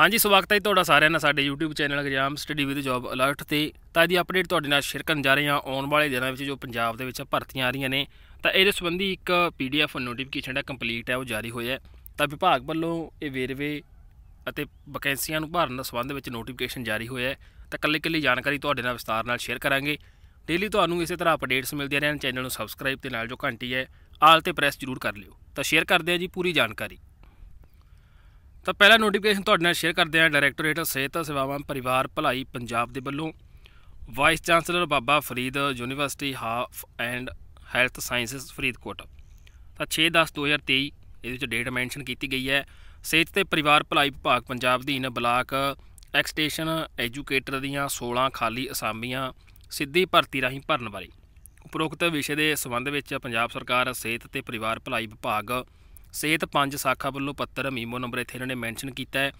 ਹਾਂਜੀ ਸਵਾਗਤ ਹੈ ਤੁਹਾਡਾ ਸਾਰਿਆਂ ਦਾ ਸਾਡੇ YouTube channel exam study with job alert ਤੇ ਤਾਂ ਦੀ ਅਪਡੇਟ ਤੁਹਾਡੇ ਨਾਲ ਸ਼ੇਅਰ ਕਰਨ ਜਾ ਰਹੇ ਹਾਂ ਆਉਣ ਵਾਲੇ ਦਿਨਾਂ ਵਿੱਚ ਜੋ ਪੰਜਾਬ ਦੇ ਵਿੱਚ ਭਰਤੀਆਂ ਆ ਰਹੀਆਂ ਨੇ ਤਾਂ ਇਹਦੇ ਸੰਬੰਧੀ ਇੱਕ PDF ਨੋਟੀਫਿਕੇਸ਼ਨ ਦਾ ਕੰਪਲੀਟ ਹੈ ਉਹ ਜਾਰੀ ਹੋਇਆ ਤਾਂ ਵਿਭਾਗ ਵੱਲੋਂ ਇਹ ਵੇਰਵੇ ਅਤੇ ਵੈਕੈਂਸੀਆਂ ਨੂੰ ਭਰਨ ਦੇ ਸੰਬੰਧ ਵਿੱਚ ਨੋਟੀਫਿਕੇਸ਼ਨ ਜਾਰੀ ਹੋਇਆ ਤਾਂ ਕੱਲੇ-ਕੱਲੇ ਜਾਣਕਾਰੀ ਤੁਹਾਡੇ ਨਾਲ ਵਿਸਤਾਰ ਨਾਲ ਸ਼ੇਅਰ ਕਰਾਂਗੇ ਡੇਲੀ ਤੁਹਾਨੂੰ ਇਸੇ ਤਰ੍ਹਾਂ ਅਪਡੇਟਸ ਮਿਲਦੀਆਂ ਰਹਿਣ ਚੈਨਲ ਨੂੰ ਸਬਸਕ੍ਰਾਈਬ ਤੇ ਨਾਲ ਜੋ ਘੰਟੀ ਹੈ ਆਲ ਤੇ ਪ੍ਰੈਸ ਜ਼ਰੂਰ ਕਰ ਲਿਓ ਤਾਂ ਸ਼ੇਅਰ ਕਰਦੇ ਆ ਜੀ ਪੂਰੀ ਜਾਣਕਾਰੀ ਤਾਂ ਪਹਿਲਾ ਨੋਟੀਫਿਕੇਸ਼ਨ ਤੁਹਾਡੇ ਨਾਲ ਸ਼ੇਅਰ ਕਰਦੇ ਹਾਂ ਡਾਇਰੈਕਟੋਰੇਟ ਸਿਹਤ ਸੇਵਾਵਾਂ ਪਰਿਵਾਰ ਭਲਾਈ ਪੰਜਾਬ ਦੇ ਵੱਲੋਂ vice chancellor Baba Farid university of and health sciences Faridkot ਤਾਂ 6 10 2023 ਇਹਦੇ ਵਿੱਚ ਡੇਟ ਮੈਂਸ਼ਨ ਕੀਤੀ ਗਈ ਹੈ ਸਿਹਤ ਤੇ ਪਰਿਵਾਰ ਭਲਾਈ ਵਿਭਾਗ ਪੰਜਾਬ ਦੀ ਇਨ ਬਲਾਕ ਐਕਸਟੇਸ਼ਨ ਐਜੂਕੇਟਰ ਦੀਆਂ 16 ਖਾਲੀ ਅਸਾਮੀਆਂ ਸਿੱਧੀ ਭਰਤੀ ਰਾਹੀਂ ਭਰਨ ਬਾਰੇ ਉਪਰੋਕਤ ਵਿਸ਼ੇ ਦੇ ਸਬੰਧ ਵਿੱਚ ਪੰਜਾਬ ਸਰਕਾਰ ਸਿਹਤ ਤੇ ਪਰਿਵਾਰ ਭਲਾਈ ਵਿਭਾਗ ਸਿਹਤ ਪੰਜ ਸਾਖਾ ਵੱਲੋਂ ਪੱਤਰ ਮੀਮੋ ਨੰਬਰ ਇੱਥੇ ਇਹਨਾਂ ਨੇ ਮੈਂਸ਼ਨ ਕੀਤਾ ਹੈ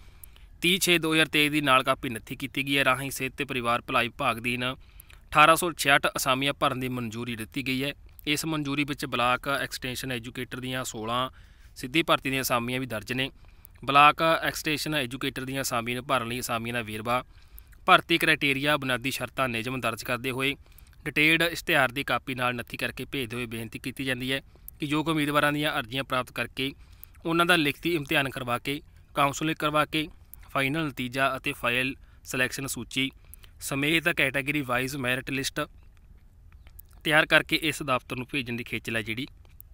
30/6/2023 ਦੀ ਨਾਲ ਕਾਪੀ ਨੱਥੀ ਕੀਤੀ ਗਈ ਹੈ ਰਾਹੀਂ ਸਿਹਤ ਤੇ ਪਰਿਵਾਰ ਭਲਾਈ ਵਿਭਾਗ ਦੀ 1866 ਅਸਾਮੀਆਂ ਭਰਨ ਦੀ ਮਨਜ਼ੂਰੀ ਦਿੱਤੀ ਗਈ ਹੈ ਇਸ ਮਨਜ਼ੂਰੀ ਵਿੱਚ ਬਲਾਕ ਐਕਸਟੈਂਸ਼ਨ ਐਜੂਕੇਟਰ ਦੀਆਂ 16 ਸਿੱਧੀ ਭਰਤੀ ਦੀਆਂ ਅਸਾਮੀਆਂ ਵੀ ਦਰਜ ਨੇ ਬਲਾਕ ਐਕਸਟੈਂਸ਼ਨ ਐਜੂਕੇਟਰ ਦੀਆਂ ਅਸਾਮੀਆਂ ਨੂੰ ਭਰਨ ਲਈ ਅਸਾਮੀਆਂ ਦਾ ਵੇਰਵਾ ਭਰਤੀ ਕ੍ਰਾਈਟੇਰੀਆ ਬੁਨਿਆਦੀ ਸ਼ਰਤਾਂ ਨਿਯਮ ਦਰਜ ਕਰਦੇ ਹੋਏ ਡਿਟੇਲਡ ਇਸ਼ਤਿਹਾਰ ਦੀ ਕਾਪੀ ਨਾਲ ਨੱਥੀ ਕਰਕੇ ਭੇਜਦੇ ਹੋਏ ਬੇਨਤੀ ਕੀਤੀ ਜਾਂਦੀ ਹੈ ਕਿ ਯੋਗ ਉਮੀਦਵਾਰਾਂ ਦੀਆਂ ਅਰਜ਼ੀਆਂ ਪ੍ਰਾਪਤ ਕਰਕੇ ਉਹਨਾਂ ਦਾ ਲਿਖਤੀ ਇਮਤਿਹਾਨ ਕਰਵਾ ਕੇ ਕਾਉਂਸਲਿੰਗ ਕਰਵਾ ਕੇ ਫਾਈਨਲ ਨਤੀਜਾ ਅਤੇ ਫਾਈਲ ਸਿਲੈਕਸ਼ਨ ਸੂਚੀ ਸਮੇਤ ਕੈਟਾਗਰੀ ਵਾਈਜ਼ ਮੈਰਿਟ ਲਿਸਟ ਤਿਆਰ ਕਰਕੇ ਇਸ ਦਫ਼ਤਰ ਨੂੰ ਭੇਜਣ ਦੀ ਖੇਚਲ ਹੈ ਜਿਹੜੀ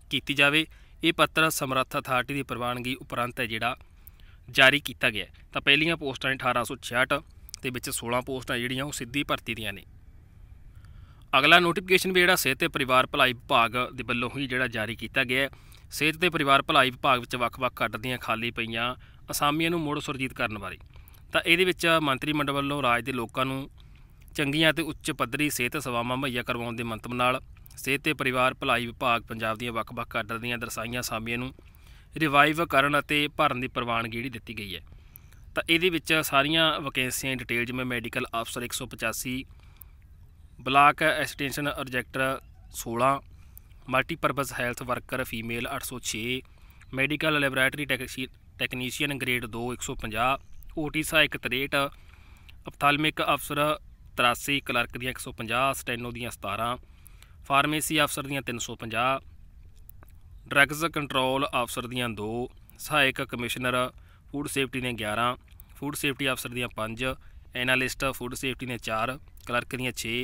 ਕੀਤੀ ਜਾਵੇ ਇਹ ਪੱਤਰ ਸਮਰੱਥ ਅਥਾਰਟੀ ਦੀ ਪ੍ਰਵਾਨਗੀ ਉਪਰੰਤ ਹੈ ਜਿਹੜਾ ਜਾਰੀ ਕੀਤਾ ਗਿਆ ਤਾਂ ਪਹਿਲੀਆਂ ਪੋਸਟਾਂ 1866 ਤੇ ਵਿੱਚ 16 ਪੋਸਟਾਂ ਜਿਹੜੀਆਂ ਉਹ ਸਿੱਧੀ ਭਰਤੀ ਦੀਆਂ ਨੇ ਅਗਲਾ ਨੋਟੀਫਿਕੇਸ਼ਨ ਵੀ ਜਿਹੜਾ ਸਿਹਤ ਤੇ ਪਰਿਵਾਰ ਭਲਾਈ ਵਿਭਾਗ ਦੇ ਵੱਲੋਂ ਹੀ ਜਿਹੜਾ ਜਾਰੀ ਕੀਤਾ ਗਿਆ ਹੈ ਸਿਹਤ ਤੇ ਪਰਿਵਾਰ ਭਲਾਈ ਵਿਭਾਗ ਵਿੱਚ ਵੱਖ-ਵੱਖ ਕੱਟ ਦੀਆਂ ਖਾਲੀ ਪਈਆਂ ਅਸਾਮੀਆਂ ਨੂੰ ਮੁੜ ਸੁਰਜੀਤ ਕਰਨ ਬਾਰੇ ਤਾਂ ਇਹਦੇ ਵਿੱਚ ਮੰਤਰੀ ਮੰਡਲ ਵੱਲੋਂ ਰਾਜ ਦੇ ਲੋਕਾਂ ਨੂੰ ਚੰਗੀਆਂ ਤੇ ਉੱਚ ਪੱਧਰੀ ਸਿਹਤ ਸੇਵਾਵਾਂ ਮੁਹੱਈਆ ਕਰਵਾਉਣ ਦੇ ਮੰਤਵ ਨਾਲ ਸਿਹਤ ਤੇ ਪਰਿਵਾਰ ਭਲਾਈ ਵਿਭਾਗ ਪੰਜਾਬ ਦੀਆਂ ਵੱਖ-ਵੱਖ ਕਾਡਰ ਦੀਆਂ ਦਰਸਾਈਆਂ ਅਸਾਮੀਆਂ ਨੂੰ ਰਿਵਾਈਵ ਕਰਨ ਅਤੇ ਭਰਨ ਦੀ ਪ੍ਰਵਾਨਗੀ ਜਿਹੜੀ ਦਿੱਤੀ ਗਈ ਹੈ ਤਾਂ ਇਹਦੇ ਵਿੱਚ ਸਾਰੀਆਂ ਵਕੈਂਸੀਆਂ ਡਿਟੇਲ ਜਿਵੇਂ ਮੈਡੀਕਲ ਅਫਸਰ 185 block extension educator 16 multipurpose health worker female 806 medical laboratory technician grade 2 150 OT ਸਹਾਇਕ 63 ਅਪਥਾਲਮਿਕ ਅਫਸਰ 83 ਕਲਰਕ ਦੀਆਂ 150 ਸਟੈਨੋ ਦੀਆਂ 17 ਫਾਰਮੇਸੀ ਅਫਸਰ ਦੀਆਂ 350 ਡਰੱਗਸ ਕੰਟਰੋਲ ਅਫਸਰ ਦੀਆਂ 2 ਸਹਾਇਕ ਕਮਿਸ਼ਨਰ ਫੂਡ ਸੇਫਟੀ ਨੇ 11 ਫੂਡ ਸੇਫਟੀ ਅਫਸਰ ਦੀਆਂ 5 ਐਨਾਲਿਸਟ ਫੂਡ ਸੇਫਟੀ ਨੇ 4 ਕਲਰਕ ਦੀਆਂ 6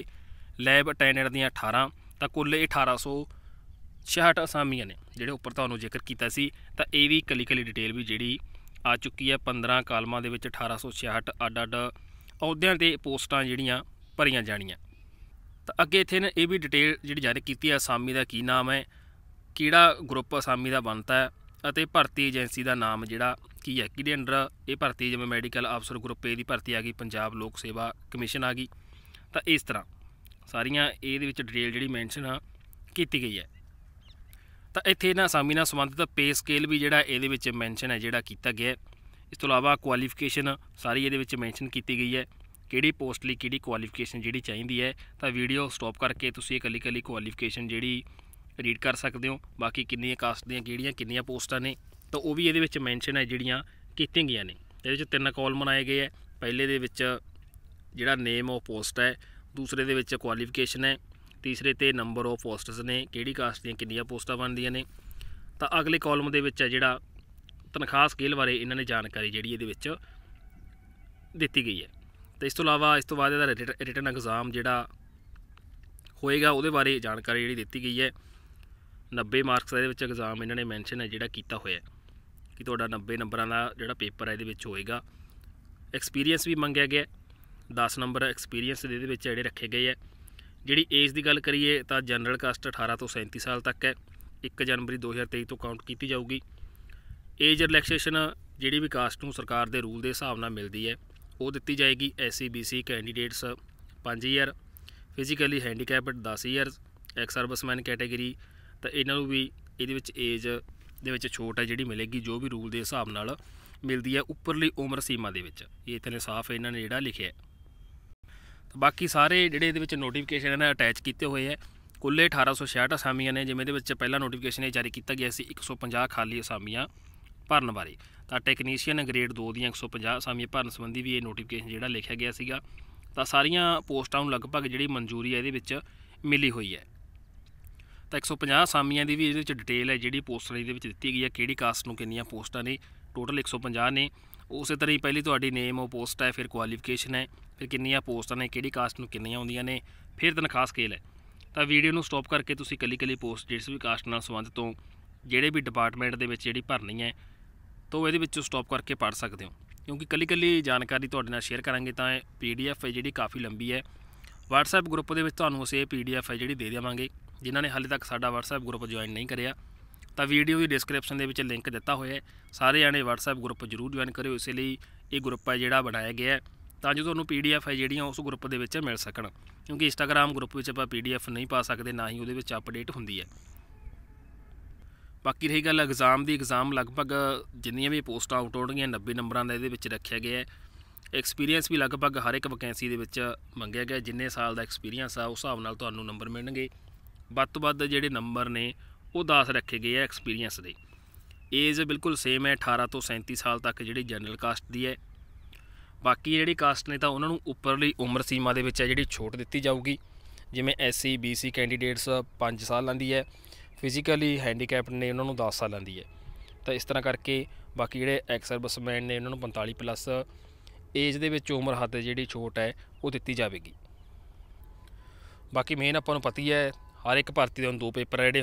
ਲੈਬ ਅਟੈਂਡੈਂਟ ਦੀਆਂ 18 ਤਾਂ ਕੁੱਲ 1866 ਅਸਾਮੀਆਂ ਨੇ ਜਿਹੜੇ ਉੱਪਰ ਤੁਹਾਨੂੰ ਜ਼ਿਕਰ ਕੀਤਾ ਸੀ ਤਾਂ ਇਹ ਵੀ ਕਲੀ ਕਲੀ ਡਿਟੇਲ ਵੀ ਜਿਹੜੀ ਆ ਚੁੱਕੀ ਹੈ 15 ਕਾਲਮਾਂ ਦੇ ਵਿੱਚ 1866 ਅੱਡ ਅੱਡ ਅਹੁਦਿਆਂ ਤੇ ਪੋਸਟਾਂ ਜਿਹੜੀਆਂ ਭਰੀਆਂ ਜਾਣੀਆਂ ਤਾਂ ਅੱਗੇ ਇਥੇ ਨੇ ਇਹ ਵੀ ਡਿਟੇਲ ਜਿਹੜੀ ਜਾਰੀ ਕੀਤੀ ਹੈ ਅਸਾਮੀ ਦਾ ਕੀ ਨਾਮ ਹੈ ਕਿਹੜਾ ਗਰੁੱਪ ਅਸਾਮੀ ਦਾ ਬਣਦਾ ਹੈ ਅਤੇ ਭਰਤੀ ਏਜੰਸੀ ਦਾ ਨਾਮ ਜਿਹੜਾ ਕੀ ਹੈ ਕਿਹਦੇ ਅੰਡਰ ਇਹ ਭਰਤੀ ਜਿਵੇਂ ਮੈਡੀਕਲ ਅਫਸਰ ਗਰੁੱਪ ਏ ਦੀ ਭਰਤੀ ਆ ਗਈ ਪੰਜਾਬ ਲੋਕ ਸੇਵਾ ਕਮਿਸ਼ਨ ਆ ਗਈ ਤਾਂ ਇਸ ਤਰ੍ਹਾਂ ਸਾਰੀਆਂ ਇਹਦੇ ਵਿੱਚ ਡਿਟੇਲ ਜਿਹੜੀ ਮੈਂਸ਼ਨ ਆ ਕੀਤੀ ਗਈ ਹੈ ਤਾਂ ਇੱਥੇ ਇਹਨਾਂ ਸਾਮੀ ਨਾਲ ਸੰਬੰਧਿਤ ਪੇ ਸਕੇਲ ਵੀ ਜਿਹੜਾ ਇਹਦੇ ਵਿੱਚ ਮੈਂਸ਼ਨ ਹੈ ਜਿਹੜਾ ਕੀਤਾ ਗਿਆ ਇਸ ਤੋਂ ਇਲਾਵਾ ਕੁਆਲੀਫਿਕੇਸ਼ਨ ਸਾਰੀ ਇਹਦੇ ਵਿੱਚ ਮੈਂਸ਼ਨ ਕੀਤੀ ਗਈ ਹੈ ਕਿਹੜੀ ਪੋਸਟ ਲਈ ਕਿਹੜੀ ਕੁਆਲੀਫਿਕੇਸ਼ਨ ਜਿਹੜੀ ਚਾਹੀਦੀ ਹੈ ਤਾਂ ਵੀਡੀਓ ਸਟਾਪ ਕਰਕੇ ਤੁਸੀਂ ਇਕੱਲੀ ਇਕੱਲੀ ਕੁਆਲੀਫਿਕੇਸ਼ਨ ਜਿਹੜੀ ਰੀਡ ਕਰ ਸਕਦੇ ਹੋ ਬਾਕੀ ਕਿੰਨੀਆਂ ਕਾਸਟ ਦੀਆਂ ਕਿਹੜੀਆਂ ਕਿੰਨੀਆਂ ਪੋਸਟਾਂ ਨੇ ਤਾਂ ਉਹ ਵੀ ਇਹਦੇ ਵਿੱਚ ਮੈਂਸ਼ਨ ਹੈ ਜਿਹੜੀਆਂ ਕੀਤੀਆਂ ਗਈਆਂ ਨੇ ਇਹਦੇ ਵਿੱਚ ਤਿੰਨ ਕਾਲਮ ਬਣਾਏ ਗਏ ਹੈ ਪਹਿਲੇ ਦੇ ਵਿੱਚ ਜਿਹੜਾ ਨੇਮ ਆਫ ਪੋਸਟ ਹੈ ਦੂਸਰੇ ਦੇ ਵਿੱਚ ਕੁਆਲੀਫਿਕੇਸ਼ਨ ਹੈ ਤੀਸਰੇ ਤੇ ਨੰਬਰ ਆਫ ਪੋਸਟਸ ਨੇ ਕਿਹੜੀ ਕਾਸਟ ਦੀਆਂ ਕਿੰਨੀਆਂ ਪੋਸਟਾਂ ਬਣਦੀਆਂ ਨੇ ਤਾਂ ਅਗਲੇ ਕਾਲਮ ਦੇ ਵਿੱਚ ਹੈ ਜਿਹੜਾ ਤਨਖਾਹ ਸਕੇਲ ਬਾਰੇ ਇਹਨਾਂ ਨੇ ਜਾਣਕਾਰੀ ਜਿਹੜੀ ਇਹਦੇ ਵਿੱਚ ਦਿੱਤੀ ਗਈ ਹੈ ਤੇ ਇਸ ਤੋਂ ਇਲਾਵਾ ਇਸ ਤੋਂ ਬਾਅਦ ਇਹਦਾ ਰਿਟਨ ਐਗਜ਼ਾਮ ਜਿਹੜਾ ਹੋਏਗਾ ਉਹਦੇ ਬਾਰੇ ਜਾਣਕਾਰੀ ਜਿਹੜੀ ਦਿੱਤੀ ਗਈ ਹੈ 90 ਮਾਰਕਸ ਦਾ ਇਹਦੇ ਵਿੱਚ ਐਗਜ਼ਾਮ ਇਹਨਾਂ ਨੇ ਮੈਂਸ਼ਨ ਹੈ ਜਿਹੜਾ ਕੀਤਾ ਹੋਇਆ ਕਿ ਤੁਹਾਡਾ 90 ਨੰਬਰਾਂ ਦਾ ਜਿਹੜਾ ਪੇਪਰ ਹੈ ਇਹਦੇ ਵਿੱਚ ਹੋਏਗਾ ਐਕਸਪੀਰੀਅੰਸ ਵੀ ਮੰਗਿਆ ਗਿਆ 10 ਨੰਬਰ ਐਕਸਪੀਰੀਅੰਸ ਦੇ ਇਹਦੇ ਵਿੱਚ ਜਿਹੜੇ ਰੱਖੇ ਗਏ ਆ ਜਿਹੜੀ ਏਜ ਦੀ ਗੱਲ ਕਰੀਏ ਤਾਂ ਜਨਰਲ ਕਾਸਟ 18 ਤੋਂ 37 ਸਾਲ ਤੱਕ ਹੈ 1 ਜਨਵਰੀ 2023 ਤੋਂ ਕਾਊਂਟ ਕੀਤੀ ਜਾਊਗੀ ਏਜ ਰਿਲੈਕਸੇਸ਼ਨ ਜਿਹੜੀ ਵੀ ਕਾਸਟ ਨੂੰ ਸਰਕਾਰ ਦੇ ਰੂਲ ਦੇ ਹਿਸਾਬ ਨਾਲ ਮਿਲਦੀ ਹੈ ਉਹ ਦਿੱਤੀ ਜਾਏਗੀ ਐਸਸੀ ਬੀਸੀ ਕੈਂਡੀਡੇਟਸ ਇਅਰ physically handicapped 10 10000 ex serviceman category ਤਾਂ ਇਹਨਾਂ ਨੂੰ ਵੀ ਇਹਦੇ ਵਿੱਚ ਏਜ ਦੇ ਵਿੱਚ ਛੋਟ ਹੈ ਜਿਹੜੀ ਮਿਲੇਗੀ ਜੋ ਵੀ ਰੂਲ ਦੇ ਹਿਸਾਬ ਨਾਲ ਮਿਲਦੀ ਹੈ ਉੱਪਰਲੀ ਉਮਰ ਸੀਮਾ ਦੇ ਵਿੱਚ ਇਹ ਇਤਨੇ ਸਾਫ਼ ਇਹਨਾਂ ਨੇ ਜਿਹੜਾ ਲਿਖਿਆ ਬਾਕੀ ਸਾਰੇ ਜਿਹੜੇ ਇਹਦੇ ਵਿੱਚ ਨੋਟੀਫਿਕੇਸ਼ਨ ਹਨ ਅਟੈਚ ਕੀਤੇ ਹੋਏ ਹੈ ਕੁੱਲੇ 1866 ਅਸਾਮੀਆਂ ਨੇ ਜਿਵੇਂ ਦੇ ਵਿੱਚ ਪਹਿਲਾ ਨੋਟੀਫਿਕੇਸ਼ਨ ਇਹ ਜਾਰੀ ਕੀਤਾ ਗਿਆ ਸੀ 150 ਖਾਲੀ ਅਸਾਮੀਆਂ ਭਰਨ ਬਾਰੇ ਤਾਂ ਟੈਕਨੀਸ਼ੀਅਨ ਗ੍ਰੇਡ 2 ਦੀਆਂ 150 ਅਸਾਮੀਆਂ ਭਰਨ ਸੰਬੰਧੀ ਵੀ ਇਹ ਨੋਟੀਫਿਕੇਸ਼ਨ ਜਿਹੜਾ ਲਿਖਿਆ ਗਿਆ ਸੀਗਾ ਤਾਂ ਸਾਰੀਆਂ ਪੋਸਟਾਂ ਨੂੰ ਲਗਭਗ ਜਿਹੜੀ ਮਨਜ਼ੂਰੀ ਹੈ ਇਹਦੇ ਵਿੱਚ ਮਿਲੀ ਹੋਈ ਹੈ ਤਾਂ 150 ਅਸਾਮੀਆਂ ਦੀ ਵੀ ਇਹਦੇ ਵਿੱਚ ਡਿਟੇਲ ਹੈ ਜਿਹੜੀ ਪੋਸਟਾਂ ਇਹਦੇ ਵਿੱਚ ਦਿੱਤੀ ਗਈ ਹੈ ਕਿਹੜੀ ਕਾਸਟ ਨੂੰ ਕਿੰਨੀਆਂ ਪੋਸਟਾਂ ਨੇ ਟੋਟਲ 150 ਨੇ ਉਸੇ ਤਰ੍ਹਾਂ ਹੀ ਪਹਿਲੀ ਤੁਹਾਡੀ ਨੇਮ ਉਹ ਪੋਸਟ ਹੈ ਫਿਰ ਕੁਆਲੀਫਿਕੇਸ਼ਨ ਹੈ ਕਿ ਕਿੰਨੀਆਂ ਪੋਸਟਾਂ ਨੇ ਕਿਹੜੀ ਕਾਸਟ ਨੂੰ ਕਿੰਨੀਆਂ ਆਉਂਦੀਆਂ ਨੇ ਫਿਰ ਤਨਖਾਹ ਸਕੇਲ ਹੈ ਤਾਂ ਵੀਡੀਓ ਨੂੰ ਸਟਾਪ ਕਰਕੇ ਤੁਸੀਂ ਕੱਲੀ-ਕੱਲੀ ਪੋਸਟ ਜਿਸ ਵੀ ਕਾਸਟ ਨਾਲ ਸੰਬੰਧ ਤੋਂ ਜਿਹੜੇ ਵੀ ਡਿਪਾਰਟਮੈਂਟ ਦੇ ਵਿੱਚ ਜਿਹੜੀ ਭਰਨੀ ਹੈ ਤਾਂ ਇਹਦੇ ਵਿੱਚੋਂ ਸਟਾਪ ਕਰਕੇ ਪੜ੍ਹ ਸਕਦੇ ਹੋ ਕਿਉਂਕਿ ਕੱਲੀ-ਕੱਲੀ ਜਾਣਕਾਰੀ ਤੁਹਾਡੇ ਨਾਲ ਸ਼ੇਅਰ ਕਰਾਂਗੇ ਤਾਂ ਪੀਡੀਐਫ ਹੈ ਜਿਹੜੀ ਕਾਫੀ ਲੰਬੀ ਹੈ WhatsApp ਗਰੁੱਪ ਦੇ ਵਿੱਚ ਤੁਹਾਨੂੰ ਅਸੀਂ ਇਹ ਪੀਡੀਐਫ ਹੈ ਜਿਹੜੀ ਦੇ ਦੇਵਾਂਗੇ ਜਿਨ੍ਹਾਂ ਨੇ ਹਾਲੇ ਤੱਕ ਸਾਡਾ WhatsApp ਗਰੁੱਪ ਜੁਆਇਨ ਨਹੀਂ ਕਰਿਆ ਤਾਂ ਵੀਡੀਓ ਦੀ ਡਿਸਕ੍ਰਿਪਸ਼ਨ ਦੇ ਵਿੱਚ ਲਿੰਕ ਦਿੱਤਾ ਹੋਇਆ ਹੈ ਸਾਰੇ ਜਾਣੇ WhatsApp ਗਰੁੱਪ ਜ਼ਰੂਰ ਜੁਆਇਨ ਕਰਿਓ ਇਸ ਲਈ ਇਹ ਗਰੁੱਪ ਹੈ ਜਿਹੜਾ ਬਣਾਇਆ ਗਿਆ ਹੈ ਤਾਂ ਜੋ ਤੁਹਾਨੂੰ ਪੀਡੀਐਫ ਹੈ ਜਿਹੜੀਆਂ ਉਸ ਗਰੁੱਪ ਦੇ ਵਿੱਚ ਮਿਲ ਸਕਣ ਕਿਉਂਕਿ ਇੰਸਟਾਗ੍ਰam ਗਰੁੱਪ ਵਿੱਚ ਆਪਾਂ ਪੀਡੀਐਫ ਨਹੀਂ ਪਾ ਸਕਦੇ ਨਾ ਹੀ ਉਹਦੇ ਵਿੱਚ ਅਪਡੇਟ ਹੁੰਦੀ ਹੈ ਬਾਕੀ ਰਹੀ ਗੱਲ ਐਗਜ਼ਾਮ ਦੀ ਐਗਜ਼ਾਮ ਲਗਭਗ ਜਿੰਨੀਆਂ ਵੀ ਪੋਸਟਾਂ ਆਊਟ ਹੋਣਗੀਆਂ 90 ਨੰਬਰਾਂ ਦਾ ਇਹਦੇ ਵਿੱਚ ਰੱਖਿਆ ਗਿਆ ਹੈ ਐਕਸਪੀਰੀਅੰਸ ਵੀ ਲਗਭਗ ਹਰ ਇੱਕ ਵੈਕੈਂਸੀ ਦੇ ਵਿੱਚ ਮੰਗਿਆ ਗਿਆ ਜਿੰਨੇ ਸਾਲ ਦਾ ਐਕਸਪੀਰੀਅੰਸ ਆ ਉਸ ਹਿਸਾਬ ਨਾਲ ਤੁਹਾਨੂੰ ਨੰਬਰ ਮਿਲਣਗੇ ਵੱਧ ਤੋਂ ਵੱਧ ਜਿਹੜੇ ਨੰਬਰ ਨੇ ਉਹ 10 ਰੱਖੇ ਗਏ ਐ ਐਕਸਪੀਰੀਅੰਸ ਦੇ ਏਜ ਬਿਲਕੁਲ ਸੇਮ ਹੈ 18 ਤੋਂ 37 ਸਾਲ ਤੱਕ ਜਿਹੜੀ ਜਨਰਲ ਕਾਸਟ ਦੀ ਹੈ ਬਾਕੀ ਜਿਹੜੀ ਕਾਸਟ ਨੇ ਤਾਂ ਉਹਨਾਂ ਨੂੰ ਉੱਪਰਲੀ ਉਮਰ ਸੀਮਾ ਦੇ ਵਿੱਚ ਹੈ ਜਿਹੜੀ ਛੋਟ ਦਿੱਤੀ ਜਾਊਗੀ ਜਿਵੇਂ ਐਸਸੀ ਬੀਸੀ ਕੈਂਡੀਡੇਟਸ 5 ਸਾਲਾਂ ਦੀ ਹੈ ਫਿਜ਼ੀਕਲੀ ਹੈਂਡੀਕੈਪਡ ਨੇ ਉਹਨਾਂ ਨੂੰ 10 ਸਾਲਾਂ ਦੀ ਹੈ ਤਾਂ ਇਸ ਤਰ੍ਹਾਂ ਕਰਕੇ ਬਾਕੀ ਜਿਹੜੇ ਐਕਸ ਸਰਵਿਸਮੈਨ ਨੇ ਉਹਨਾਂ ਨੂੰ 45 ਪਲੱਸ ਏਜ ਦੇ ਵਿੱਚ ਉਮਰ ਹੱਦ ਜਿਹੜੀ ਛੋਟ ਹੈ ਉਹ ਦਿੱਤੀ ਜਾਵੇਗੀ ਬਾਕੀ ਮੇਨ ਆਪਾਂ ਨੂੰ ਪਤਾ ਹੀ ਹੈ ਹਰ ਇੱਕ ਭਰਤੀ ਦੇ ਉਹਨਾਂ ਦੋ ਪੇਪਰ ਜਿਹੜੇ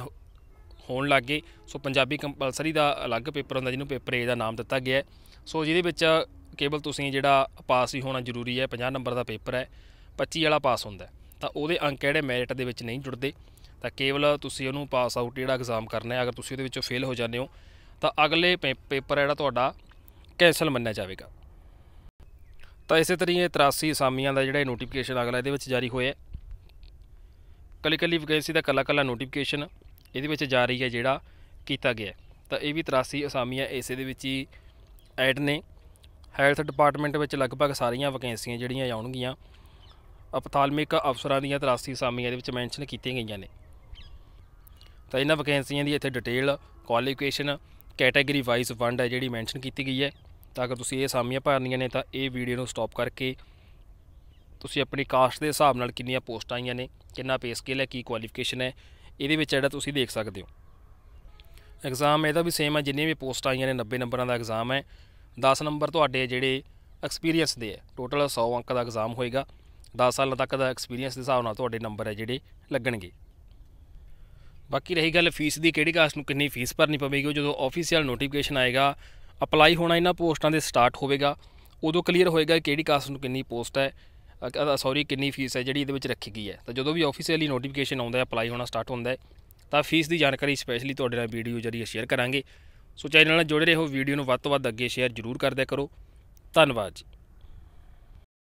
ਹੋਣ ਲੱਗ ਗਏ ਸੋ ਪੰਜਾਬੀ ਕੰਪਲਸਰੀ ਦਾ ਅਲੱਗ ਪੇਪਰ ਹੁੰਦਾ ਜਿਹਨੂੰ ਪੇਪਰ ਏ ਦਾ ਨਾਮ ਦਿੱਤਾ ਗਿਆ ਸੋ ਜਿਹਦੇ ਵਿੱਚ ਕੇਵਲ ਤੁਸੀਂ ਜਿਹੜਾ ਪਾਸ ਹੀ ਹੋਣਾ ਜ਼ਰੂਰੀ ਹੈ 50 ਨੰਬਰ ਦਾ ਪੇਪਰ ਹੈ 25 ਵਾਲਾ ਪਾਸ ਹੁੰਦਾ ਤਾਂ ਉਹਦੇ ਅੰਕ ਜਿਹੜੇ ਮੈਰਿਟ ਦੇ ਵਿੱਚ ਨਹੀਂ ਜੁੜਦੇ ਤਾਂ ਕੇਵਲ ਤੁਸੀਂ ਉਹਨੂੰ ਪਾਸ ਆਊਟ ਜਿਹੜਾ ਐਗਜ਼ਾਮ ਕਰਨਾ ਹੈ ਅਗਰ ਤੁਸੀਂ ਉਹਦੇ ਵਿੱਚੋਂ ਫੇਲ ਹੋ ਜਾਂਦੇ ਹੋ ਤਾਂ ਅਗਲੇ ਪੇਪਰ ਜਿਹੜਾ ਤੁਹਾਡਾ ਕੈਨਸਲ ਮੰਨਿਆ ਜਾਵੇਗਾ ਤਾਂ ਇਸੇ ਤਰੀਕੇ 83 ਅਸਾਮੀਆਂ ਦਾ ਜਿਹੜਾ ਨੋਟੀਫਿਕੇਸ਼ਨ ਅਗਲਾ ਇਹਦੇ ਵਿੱਚ ਜਾਰੀ ਹੋਇਆ ਕੱਲੀ ਕੱਲੀ ਵੈਕੈਂਸੀ ਦਾ ਕੱਲਾ ਕੱਲਾ ਨੋਟੀਫਿਕੇਸ਼ਨ ਇਹਦੇ ਵਿੱਚ ਜਾਰੀ ਹੈ ਜਿਹੜਾ ਕੀਤਾ ਗਿਆ ਤਾਂ ਇਹ ਵੀ 83 ਅਸਾਮੀਆਂ ਇਸੇ ਦੇ ਵਿੱਚ ਹੀ ਐਡ ਨੇ ਹੈਲਥ ਡਿਪਾਰਟਮੈਂਟ ਵਿੱਚ ਲਗਭਗ ਸਾਰੀਆਂ ਵੈਕੈਂਸੀਆਂ ਜਿਹੜੀਆਂ ਆਉਣਗੀਆਂ ਅਪਥਾਲਮਿਕ ਅਫਸਰਾਂ ਦੀਆਂ 83 ਸਾਮੀਆਂ ਦੇ ਵਿੱਚ ਮੈਂਸ਼ਨ ਕੀਤੀਆਂ ਗਈਆਂ ਨੇ ਤਾਂ ਇਹਨਾਂ ਵੈਕੈਂਸੀਆਂ ਦੀ ਇੱਥੇ ਡਿਟੇਲ ਕੁਆਲੀਫਿਕੇਸ਼ਨ ਕੈਟਾਗਰੀ ਵਾਈਜ਼ ਵੰਡ ਹੈ ਜਿਹੜੀ ਮੈਂਸ਼ਨ ਕੀਤੀ ਗਈ ਹੈ ਤਾਂ ਅਗਰ ਤੁਸੀਂ ਇਹ ਸਾਮੀਆਂ ਭਰਨੀਆਂ ਨੇ ਤਾਂ ਇਹ ਵੀਡੀਓ ਨੂੰ ਸਟਾਪ ਕਰਕੇ ਤੁਸੀਂ ਆਪਣੀ ਕਾਸਟ ਦੇ ਹਿਸਾਬ ਨਾਲ ਕਿੰਨੀਆਂ ਪੋਸਟਾਂ ਆਈਆਂ ਨੇ ਕਿੰਨਾ ਪੇ ਸਕੇਲ ਹੈ ਕੀ ਕੁਆਲੀਫਿਕੇਸ਼ਨ ਹੈ ਇਹਦੇ ਵਿੱਚ ਜਿਹੜਾ ਤੁਸੀਂ ਦੇਖ ਸਕਦੇ ਹੋ ਐਗਜ਼ਾਮ ਇਹਦਾ ਵੀ ਸੇਮ ਹੈ ਜਿੰਨੀਆਂ ਵੀ ਪੋਸਟਾਂ ਆਈਆਂ ਨੇ 90 ਨੰਬਰਾਂ ਦਾ ਐਗਜ਼ਾਮ ਹੈ 10 ਨੰਬਰ ਤੁਹਾਡੇ ਜਿਹੜੇ ਐਕਸਪੀਰੀਅੰਸ ਦੇ ਹੈ ਟੋਟਲ 100 ਅੰਕ ਦਾ ਐਗਜ਼ਾਮ ਹੋਏਗਾ 10 ਸਾਲ ਤੱਕ ਦਾ ਐਕਸਪੀਰੀਅੰਸ ਦੇ ਹਿਸਾਬ ਨਾਲ ਤੁਹਾਡੇ ਨੰਬਰ ਹੈ ਜਿਹੜੇ ਲੱਗਣਗੇ ਬਾਕੀ ਰਹੀ ਗੱਲ ਫੀਸ ਦੀ ਕਿਹੜੀ ਕਾਸਟ ਨੂੰ ਕਿੰਨੀ ਫੀਸ ਭਰਨੀ ਪਵੇਗੀ ਜਦੋਂ ਆਫੀਸ਼ੀਅਲ ਨੋਟੀਫਿਕੇਸ਼ਨ ਆਏਗਾ ਅਪਲਾਈ ਹੋਣਾ ਇਹਨਾਂ ਪੋਸਟਾਂ ਦੇ ਸਟਾਰਟ ਹੋਵੇਗਾ ਉਦੋਂ ਕਲੀਅਰ ਹੋਏਗਾ ਕਿਹੜੀ ਕਾਸਟ ਨੂੰ ਕਿੰਨੀ ਪੋਸਟ ਹੈ ਸੌਰੀ ਕਿੰਨੀ ਫੀਸ ਹੈ ਜਿਹੜੀ ਇਹਦੇ ਵਿੱਚ ਰੱਖੀ ਗਈ ਹੈ ਤਾਂ ਜਦੋਂ ਵੀ ਆਫੀਸ਼ੀਅਲੀ ਨੋਟੀਫਿਕੇਸ਼ਨ ਆਉਂਦਾ ਹੈ ਅਪਲਾਈ ਹੋਣਾ ਸਟਾਰਟ ਹੁੰਦਾ ਹੈ ਤਾਂ ਫੀਸ ਦੀ ਜਾਣਕਾਰੀ ਸਪੈਸ਼ਲੀ ਤੁਹਾਡੇ ਨਾਲ ਵੀਡੀਓ ਜਰੀਏ ਸ਼ੇਅਰ ਕਰਾਂਗੇ ਸੋ ਚੈਨਲ ਨਾਲ ਜੁੜੇ ਰਹੋ ਵੀਡੀਓ ਨੂੰ ਵੱਧ ਤੋਂ ਵੱਧ ਅੱਗੇ ਸ਼ੇਅਰ ਜ਼ਰੂਰ ਕਰਦਿਆ ਕਰੋ ਧੰਨਵਾਦ ਜੀ